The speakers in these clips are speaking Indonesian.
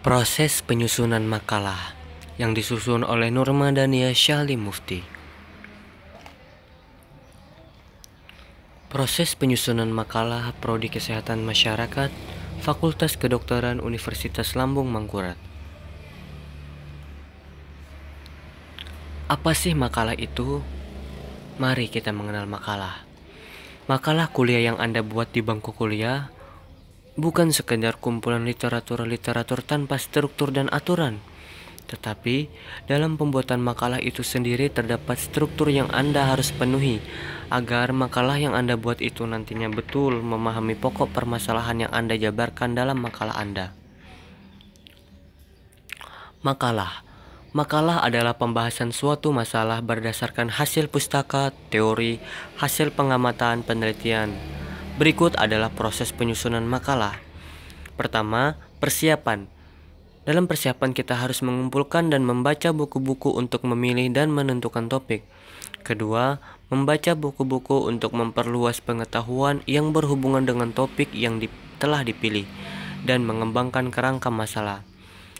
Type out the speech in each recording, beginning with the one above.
Proses penyusunan makalah yang disusun oleh Nurma Dania Syahli Mufti. Proses penyusunan makalah Prodi Kesehatan Masyarakat Fakultas Kedokteran Universitas Lambung Mangkurat. Apa sih makalah itu? Mari kita mengenal makalah. Makalah kuliah yang Anda buat di bangku kuliah bukan sekedar kumpulan literatur-literatur tanpa struktur dan aturan, tetapi dalam pembuatan makalah itu sendiri terdapat struktur yang Anda harus penuhi agar makalah yang Anda buat itu nantinya betul memahami pokok permasalahan yang Anda jabarkan dalam makalah Anda. Makalah Makalah adalah pembahasan suatu masalah berdasarkan hasil pustaka, teori, hasil pengamatan, penelitian, Berikut adalah proses penyusunan makalah. Pertama, persiapan. Dalam persiapan kita harus mengumpulkan dan membaca buku-buku untuk memilih dan menentukan topik. Kedua, membaca buku-buku untuk memperluas pengetahuan yang berhubungan dengan topik yang di, telah dipilih dan mengembangkan kerangka masalah.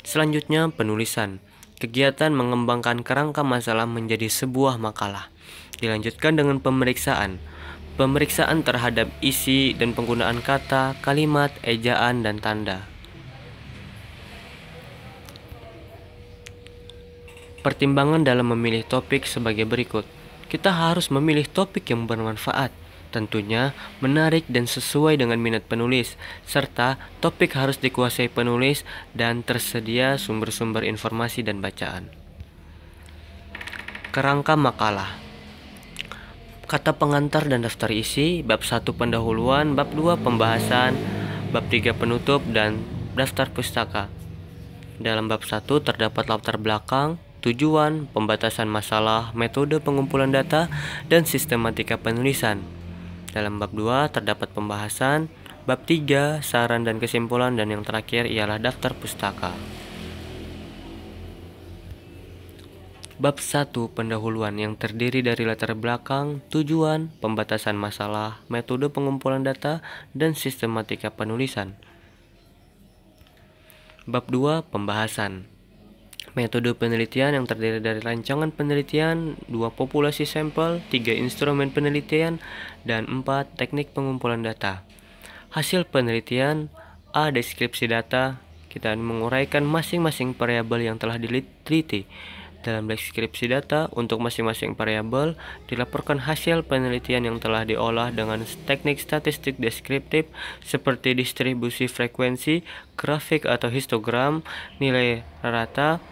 Selanjutnya, penulisan. Kegiatan mengembangkan kerangka masalah menjadi sebuah makalah. Dilanjutkan dengan pemeriksaan pemeriksaan terhadap isi dan penggunaan kata, kalimat, ejaan, dan tanda. Pertimbangan dalam memilih topik sebagai berikut: kita harus memilih topik yang bermanfaat, tentunya menarik dan sesuai dengan minat penulis, serta topik harus dikuasai penulis dan tersedia sumber-sumber informasi dan bacaan. Kerangka makalah kata pengantar dan daftar isi, bab 1 pendahuluan, bab 2 pembahasan, bab 3 penutup, dan daftar pustaka. Dalam bab 1 terdapat latar belakang, tujuan, pembatasan masalah, metode pengumpulan data, dan sistematika penulisan. Dalam bab 2 terdapat pembahasan, bab 3 saran dan kesimpulan, dan yang terakhir ialah daftar pustaka. Bab 1 pendahuluan yang terdiri dari latar belakang, tujuan, pembatasan masalah, metode pengumpulan data, dan sistematika penulisan. Bab 2 pembahasan. Metode penelitian yang terdiri dari rancangan penelitian, dua populasi sampel, tiga instrumen penelitian, dan empat teknik pengumpulan data. Hasil penelitian A. Deskripsi data Kita menguraikan masing-masing variabel yang telah diteliti dalam deskripsi data, untuk masing-masing variabel dilaporkan hasil penelitian yang telah diolah dengan teknik statistik deskriptif seperti distribusi frekuensi, grafik atau histogram, nilai rata,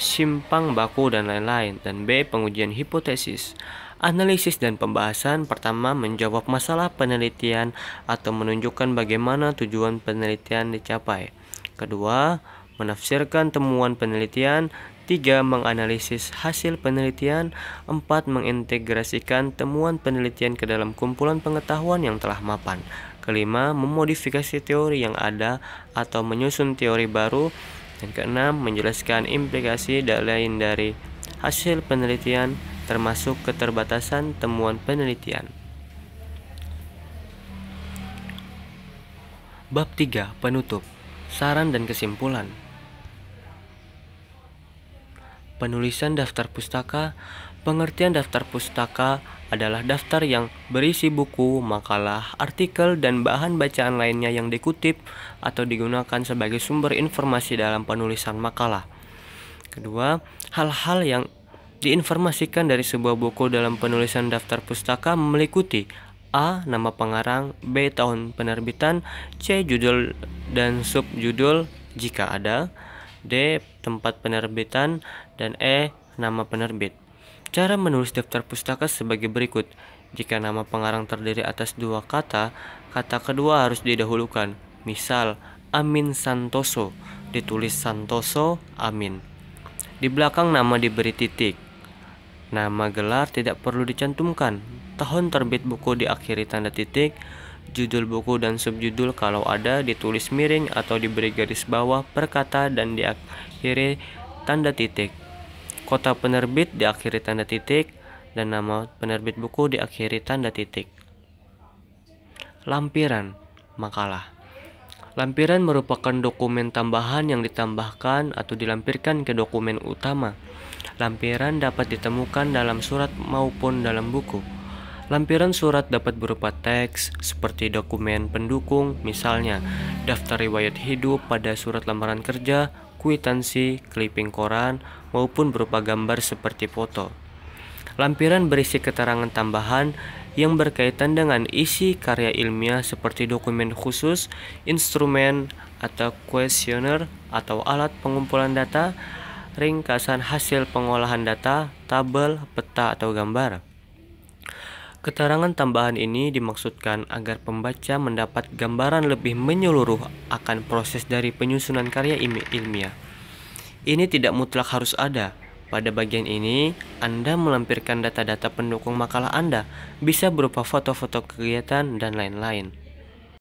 simpang baku dan lain-lain dan B pengujian hipotesis. Analisis dan pembahasan pertama menjawab masalah penelitian atau menunjukkan bagaimana tujuan penelitian dicapai. Kedua, menafsirkan temuan penelitian 3. Menganalisis hasil penelitian 4. Mengintegrasikan temuan penelitian ke dalam kumpulan pengetahuan yang telah mapan Kelima, memodifikasi teori yang ada atau menyusun teori baru Dan keenam, menjelaskan implikasi dan lain dari hasil penelitian termasuk keterbatasan temuan penelitian Bab 3. Penutup Saran dan kesimpulan penulisan daftar pustaka, pengertian daftar pustaka adalah daftar yang berisi buku, makalah, artikel, dan bahan bacaan lainnya yang dikutip atau digunakan sebagai sumber informasi dalam penulisan makalah. Kedua, hal-hal yang diinformasikan dari sebuah buku dalam penulisan daftar pustaka meliputi A. Nama pengarang B. Tahun penerbitan C. Judul dan subjudul jika ada D. Tempat penerbitan dan E. Nama penerbit Cara menulis daftar pustaka sebagai berikut Jika nama pengarang terdiri atas dua kata, kata kedua harus didahulukan Misal, Amin Santoso ditulis Santoso Amin Di belakang nama diberi titik Nama gelar tidak perlu dicantumkan Tahun terbit buku diakhiri tanda titik judul buku dan subjudul kalau ada ditulis miring atau diberi garis bawah per kata dan diakhiri tanda titik. Kota penerbit diakhiri tanda titik dan nama penerbit buku diakhiri tanda titik. Lampiran makalah. Lampiran merupakan dokumen tambahan yang ditambahkan atau dilampirkan ke dokumen utama. Lampiran dapat ditemukan dalam surat maupun dalam buku. Lampiran surat dapat berupa teks seperti dokumen pendukung, misalnya daftar riwayat hidup pada surat lamaran kerja, kuitansi, clipping koran, maupun berupa gambar seperti foto. Lampiran berisi keterangan tambahan yang berkaitan dengan isi karya ilmiah seperti dokumen khusus, instrumen atau kuesioner atau alat pengumpulan data, ringkasan hasil pengolahan data, tabel, peta atau gambar. Keterangan tambahan ini dimaksudkan agar pembaca mendapat gambaran lebih menyeluruh akan proses dari penyusunan karya ilmiah. Ini tidak mutlak harus ada. Pada bagian ini, Anda melampirkan data-data pendukung makalah Anda, bisa berupa foto-foto kegiatan dan lain-lain.